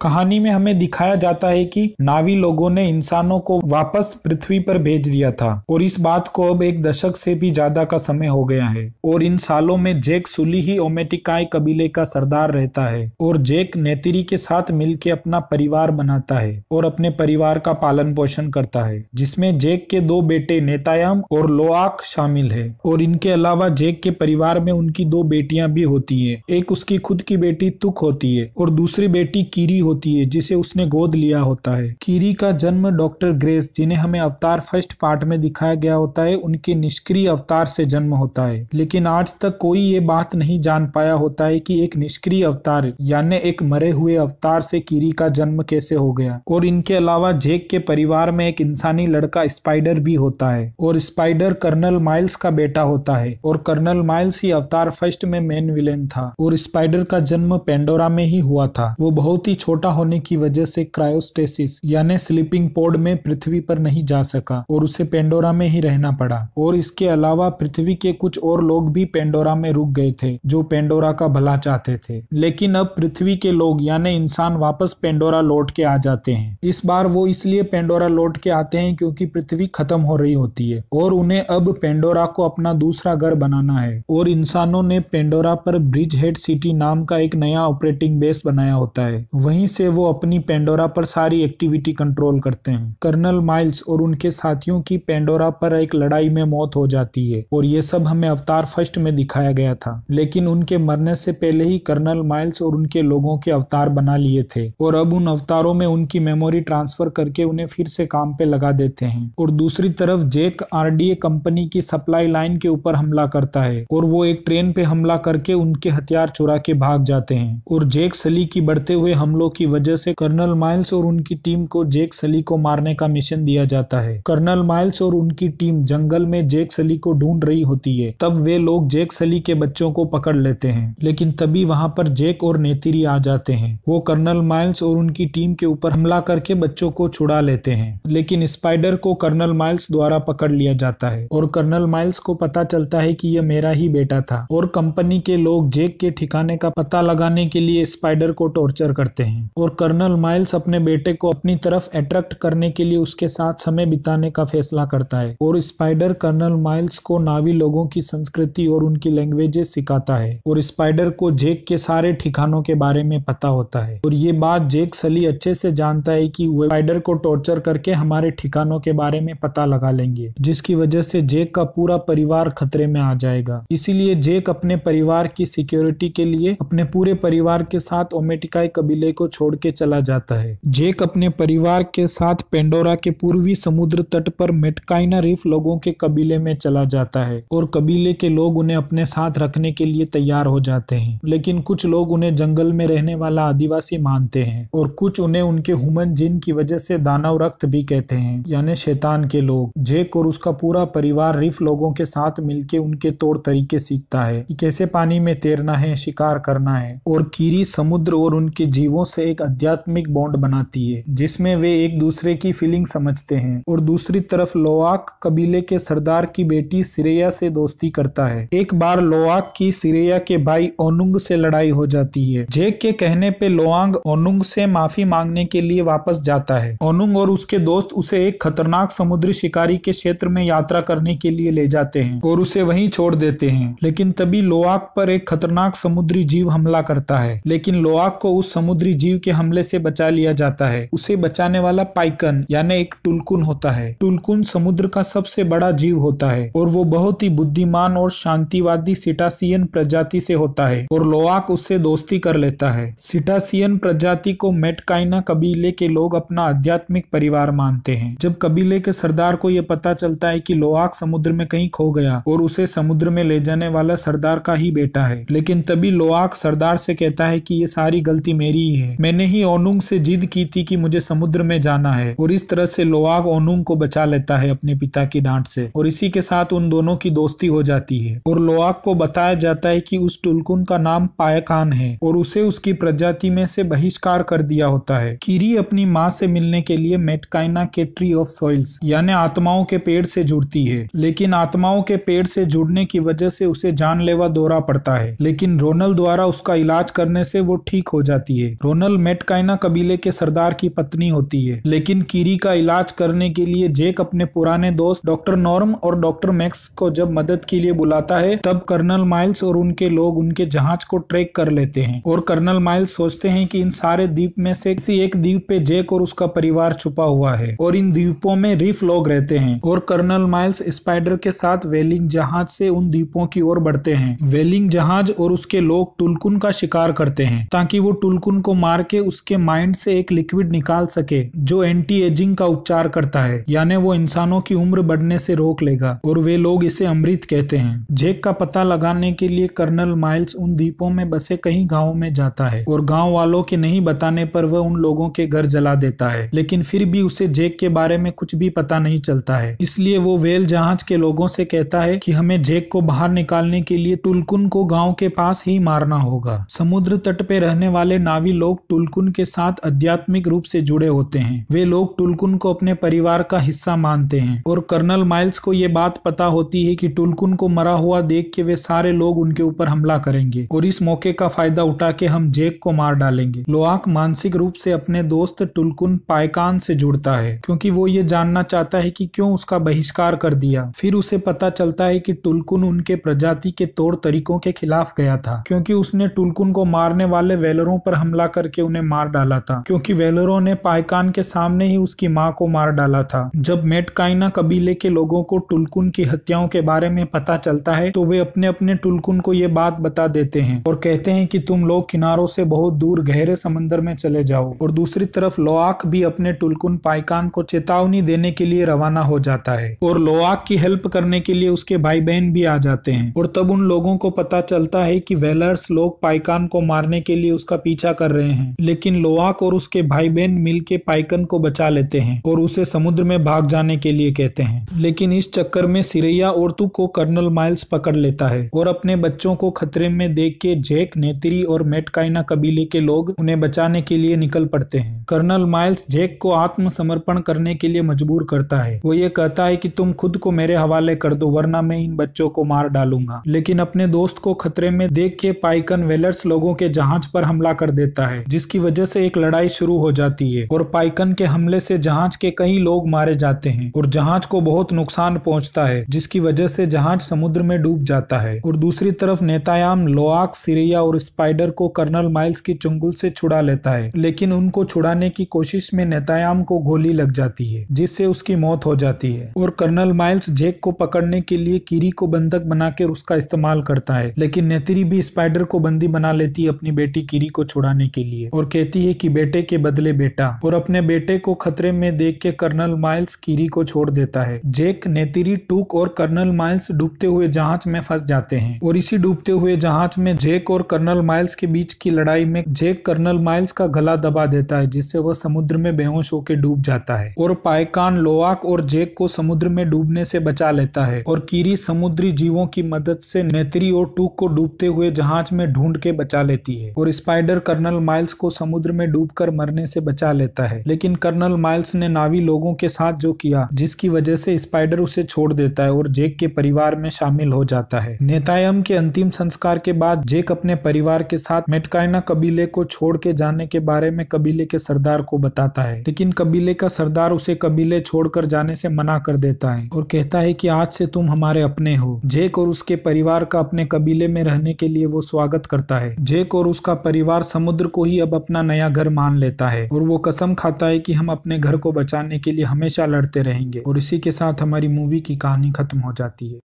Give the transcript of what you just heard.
कहानी में हमें दिखाया जाता है कि नावी लोगों ने इंसानों को वापस पृथ्वी पर भेज दिया था और इस बात को अब एक दशक से भी ज्यादा का समय हो गया है और इन सालों में जेक सुली ही ओमेटिकाई कबीले का सरदार रहता है और जेक नेतिरी के साथ मिलकर अपना परिवार बनाता है और अपने परिवार का पालन पोषण करता है जिसमें जेक के दो बेटे नेतायाम और लोआक शामिल है और इनके अलावा जेक के परिवार में उनकी दो बेटियां भी होती है एक उसकी खुद की बेटी तुक होती है और दूसरी बेटी कीरी होती है जिसे उसने गोद लिया होता है कीरी का जन्म डॉक्टर ग्रेस जिन्हें हमें अवतार फर्स्ट पार्ट में दिखाया गया होता है उनके निष्क्रिय अवतार से जन्म होता है लेकिन आज तक कोई ये बात नहीं जान पाया होता है की एक निष्क्रिय अवतार यानी एक मरे हुए अवतार से कीरी का जन्म कैसे हो गया और इनके अलावा जेक के परिवार में एक इंसानी लड़का स्पाइडर भी होता है और स्पाइडर कर्नल माइल्स का बेटा होता है और कर्नल माइल्स ही अवतार फर्स्ट में मेन विलेन था और स्पाइडर का जन्म पेंडोरा में ही हुआ था वो बहुत ही छोटा छोटा होने की वजह से क्रायोस्टेसिस यानी स्लीपिंग पोड में पृथ्वी पर नहीं जा सका और उसे पेंडोरा में ही रहना पड़ा और इसके अलावा पृथ्वी के कुछ और लोग भी पेंडोरा में रुक गए थे जो पेंडोरा का भला चाहते थे लेकिन अब पृथ्वी के लोग यानी इंसान वापस पेंडोरा लौट के आ जाते हैं इस बार वो इसलिए पेंडोरा लौट के आते हैं क्योंकि पृथ्वी खत्म हो रही होती है और उन्हें अब पेंडोरा को अपना दूसरा घर बनाना है और इंसानों ने पेंडोरा पर ब्रिज हेड सिटी नाम का एक नया ऑपरेटिंग बेस बनाया होता है वहीं से वो अपनी पेंडोरा पर सारी एक्टिविटी कंट्रोल करते हैं कर्नल माइल्स और उनके साथियों की पेंडोरा पर एक लड़ाई में मौत हो जाती है और ये सब हमें अवतार फर्स्ट में दिखाया गया था लेकिन उनके मरने से पहले ही कर्नल माइल्स और उनके लोगों के अवतार बना लिए थे और अब उन अवतारों में उनकी मेमोरी ट्रांसफर करके उन्हें फिर से काम पे लगा देते हैं और दूसरी तरफ जेक आर कंपनी की सप्लाई लाइन के ऊपर हमला करता है और वो एक ट्रेन पे हमला करके उनके हथियार चुरा के भाग जाते हैं और जेक सली की बढ़ते हुए हमलों की वजह से कर्नल माइल्स और उनकी टीम को जेक सली को मारने का मिशन दिया जाता है कर्नल माइल्स और उनकी टीम जंगल में जेक सली को ढूंढ रही होती है तब वे लोग जेक सली के बच्चों को पकड़ लेते हैं लेकिन तभी वहां पर जेक और नेतिरी आ जाते हैं वो कर्नल माइल्स और उनकी टीम के ऊपर हमला करके बच्चों को छुड़ा लेते हैं लेकिन स्पाइडर को कर्नल माइल्स द्वारा पकड़ लिया जाता है और कर्नल माइल्स को पता चलता है कि यह मेरा ही बेटा था और कंपनी के लोग जेक के ठिकाने का पता लगाने के लिए स्पाइडर को टॉर्चर करते हैं और कर्नल माइल्स अपने बेटे को अपनी तरफ अट्रैक्ट करने के लिए उसके साथ समय बिताने का फैसला करता है और स्पाइडर कर्नल माइल्स को नावी लोगों की संस्कृति और उनकी लैंग्वेजेस सिखाता है और स्पाइडर को जेक के सारे ठिकानों के बारे में पता होता है और ये बात जेक सली अच्छे से जानता है कि वो स्पाइडर को टॉर्चर करके हमारे ठिकानों के बारे में पता लगा लेंगे जिसकी वजह से जेक का पूरा परिवार खतरे में आ जाएगा इसीलिए जेक अपने परिवार की सिक्योरिटी के लिए अपने पूरे परिवार के साथ ओमेटिकाई कबीले को छोड़ के चला जाता है जेक अपने परिवार के साथ पेंडोरा के पूर्वी समुद्र तट पर मेटकाइना रिफ लोगों के कबीले में चला जाता है और कबीले के लोग उन्हें अपने साथ रखने के लिए तैयार हो जाते हैं लेकिन कुछ लोग उन्हें जंगल में रहने वाला आदिवासी मानते हैं और कुछ उन्हें उनके हुमन जिन की वजह से दानव रक्त भी कहते हैं यानी शैतान के लोग जेक और उसका पूरा परिवार रिफ लोगों के साथ मिलके उनके तौर तरीके सीखता है कैसे पानी में तैरना है शिकार करना है और कीरी समुद्र और उनके जीवों से एक आध्यात्मिक बॉन्ड बनाती है जिसमें वे एक दूसरे की फीलिंग समझते हैं और दूसरी तरफ लोआक कबीले के सरदार की बेटी सिरेया से दोस्ती करता है एक बार लोआक की सिरेया के भाई ओनुंग से लड़ाई हो जाती है जेक के कहने पे लोआंग ओनुंग से माफी मांगने के लिए वापस जाता है ओनुंग और उसके दोस्त उसे एक खतरनाक समुद्री शिकारी के क्षेत्र में यात्रा करने के लिए ले जाते हैं और उसे वही छोड़ देते हैं लेकिन तभी लोआक पर एक खतरनाक समुद्री जीव हमला करता है लेकिन लोआक को उस समुद्री जीव जीव के हमले से बचा लिया जाता है उसे बचाने वाला पाइकन यानी एक टुलकुन होता है टुलकुन समुद्र का सबसे बड़ा जीव होता है और वो बहुत ही बुद्धिमान और शांतिवादी सिटासियन प्रजाति से होता है और लोआक उससे दोस्ती कर लेता है सिटासियन प्रजाति को मेटकाइना कबीले के लोग अपना आध्यात्मिक परिवार मानते हैं जब कबीले के सरदार को यह पता चलता है कि लोआक समुद्र में कहीं खो गया और उसे समुद्र में ले जाने वाला सरदार का ही बेटा है लेकिन तभी लोआक सरदार से कहता है कि ये सारी गलती मेरी ही है मैंने ही ओनुंग से जिद की थी कि मुझे समुद्र में जाना है और इस तरह से लोआग ओनुंग को बचा लेता है अपने पिता की डांट से और इसी के साथ उन दोनों की दोस्ती हो जाती है और लोआग को बताया जाता है कि उस टुलकुन का नाम पायकान है और उसे उसकी प्रजाति में से बहिष्कार कर दिया होता है कीरी अपनी माँ से मिलने के लिए मेटकाइना के ट्री ऑफ सॉइल्स यानी आत्माओं के पेड़ से जुड़ती है लेकिन आत्माओं के पेड़ से जुड़ने की वजह से उसे जानलेवा दौरा पड़ता है लेकिन रोनल द्वारा उसका इलाज करने से वो ठीक हो जाती है रोनल कर्नल मेटकाइना कबीले के सरदार की पत्नी होती है लेकिन कीरी का इलाज करने के लिए जेक अपने पुराने दोस्त डॉक्टर नॉर्म और डॉक्टर मैक्स को जब मदद के लिए बुलाता है तब कर्नल माइल्स और उनके लोग उनके जहाज को ट्रैक कर लेते हैं और कर्नल माइल्स सोचते हैं कि इन सारे द्वीप में से किसी एक द्वीप पे जेक और उसका परिवार छुपा हुआ है और इन द्वीपों में रिफ लोग रहते हैं और कर्नल माइल्स स्पाइडर के साथ वेलिंग जहाज से उन द्वीपों की ओर बढ़ते हैं वेलिंग जहाज और उसके लोग टुलकुन का शिकार करते हैं ताकि वो टुलकुन को मार मार के उसके माइंड से एक लिक्विड निकाल सके जो एंटी एजिंग का उपचार करता है यानी वो इंसानों की उम्र बढ़ने से रोक लेगा और वे लोग इसे अमृत कहते हैं जेक का पता लगाने के लिए कर्नल माइल्स उन द्वीपों में बसे कई गाँव में जाता है और गाँव वालों के नहीं बताने पर वह उन लोगों के घर जला देता है लेकिन फिर भी उसे जेक के बारे में कुछ भी पता नहीं चलता है इसलिए वो वेल जहाज के लोगों से कहता है कि हमें जेक को बाहर निकालने के लिए तुलकुन को गांव के पास ही मारना होगा समुद्र तट पे रहने वाले नावी लोग टुलकुन के साथ आध्यात्मिक रूप से जुड़े होते हैं वे लोग टुलकुन को अपने परिवार का हिस्सा मानते हैं और कर्नल माइल्स को ये बात पता होती है कि टुलकुन को मरा हुआ देख के वे सारे लोग उनके ऊपर हमला करेंगे और इस मौके का फायदा उठा के हम जेक को मार डालेंगे लोआक मानसिक रूप से अपने दोस्त टुलकुन पायकान से जुड़ता है क्योंकि वो ये जानना चाहता है कि क्यों उसका बहिष्कार कर दिया फिर उसे पता चलता है कि टुलकुन उनके प्रजाति के तौर तरीकों के खिलाफ गया था क्योंकि उसने टुलकुन को मारने वाले वेलरों पर हमला करके करके उन्हें मार डाला था क्योंकि वेलरो ने पायकान के सामने ही उसकी माँ को मार डाला था जब मेटकाइना कबीले के लोगों को टुलकुन की हत्याओं के बारे में पता चलता है तो वे अपने अपने टुलकुन को ये बात बता देते हैं और कहते हैं कि तुम लोग किनारों से बहुत दूर गहरे समंदर में चले जाओ और दूसरी तरफ लोआक भी अपने टुलकुन पायकान को चेतावनी देने के लिए रवाना हो जाता है और लोआक की हेल्प करने के लिए उसके भाई बहन भी आ जाते हैं और तब उन लोगों को पता चलता है कि वेलर्स लोग पाइकान को मारने के लिए उसका पीछा कर रहे हैं लेकिन लोवाक और उसके भाई बहन के पाइकन को बचा लेते हैं और उसे समुद्र में भाग जाने के लिए कहते हैं लेकिन इस चक्कर में सिरैया औरतू को कर्नल माइल्स पकड़ लेता है और अपने बच्चों को खतरे में देख के जैक नेत्री और मेटकाइना कबीले के लोग उन्हें बचाने के लिए निकल पड़ते हैं कर्नल माइल्स जैक को आत्मसमर्पण करने के लिए मजबूर करता है वो ये कहता है कि तुम खुद को मेरे हवाले कर दो वरना मैं इन बच्चों को मार डालूंगा लेकिन अपने दोस्त को खतरे में देख के पाइकन वेलर्स लोगों के जहाज पर हमला कर देता है जिसकी वजह से एक लड़ाई शुरू हो जाती है और पाइकन के हमले से जहाज के कई लोग मारे जाते हैं और जहाज को बहुत नुकसान पहुंचता है जिसकी वजह से जहाज समुद्र में डूब जाता है और दूसरी तरफ नेतायाम लोआक सिरिया और स्पाइडर को कर्नल माइल्स की चुंगल से छुड़ा लेता है लेकिन उनको छुड़ाने की कोशिश में नेतायाम को गोली लग जाती है जिससे उसकी मौत हो जाती है और कर्नल माइल्स जेक को पकड़ने के लिए कीरी को बंधक बनाकर उसका इस्तेमाल करता है लेकिन नेतिरी भी स्पाइडर को बंदी बना लेती है अपनी बेटी कीरी को छुड़ाने के लिए रही है और कहती है कि बेटे के बदले बेटा और अपने बेटे को खतरे में देख के कर्नल माइल्स कीरी को छोड़ देता है जेक नेतिरी टूक और कर्नल माइल्स डूबते हुए जहाज में फंस जाते हैं और इसी डूबते हुए जहाज में जेक और कर्नल माइल्स के बीच की लड़ाई में जेक कर्नल माइल्स का गला दबा देता है जिससे वह समुद्र में बेहोश होकर डूब जाता है और पायकान लोआक और जेक को समुद्र में डूबने से बचा लेता है और कीरी समुद्री जीवों की मदद से नेत्री और टूक को डूबते हुए जहाज में ढूंढ के बचा लेती है और स्पाइडर कर्नल माइल्स माइल्स को समुद्र में डूबकर मरने से बचा लेता है लेकिन कर्नल माइल्स ने नावी लोगों के साथ जो किया जिसकी वजह से स्पाइडर उसे छोड़ देता है और जेक के परिवार में शामिल हो जाता है नेतायम के अंतिम संस्कार के बाद जेक अपने परिवार के साथ मेटकाइना कबीले को छोड़ के जाने के बारे में कबीले के सरदार को बताता है लेकिन कबीले का सरदार उसे कबीले छोड़कर जाने से मना कर देता है और कहता है कि आज से तुम हमारे अपने हो जेक और उसके परिवार का अपने कबीले में रहने के लिए वो स्वागत करता है जेक और उसका परिवार समुद्र को ही अब अपना नया घर मान लेता है और वो कसम खाता है कि हम अपने घर को बचाने के लिए हमेशा लड़ते रहेंगे और इसी के साथ हमारी मूवी की कहानी खत्म हो जाती है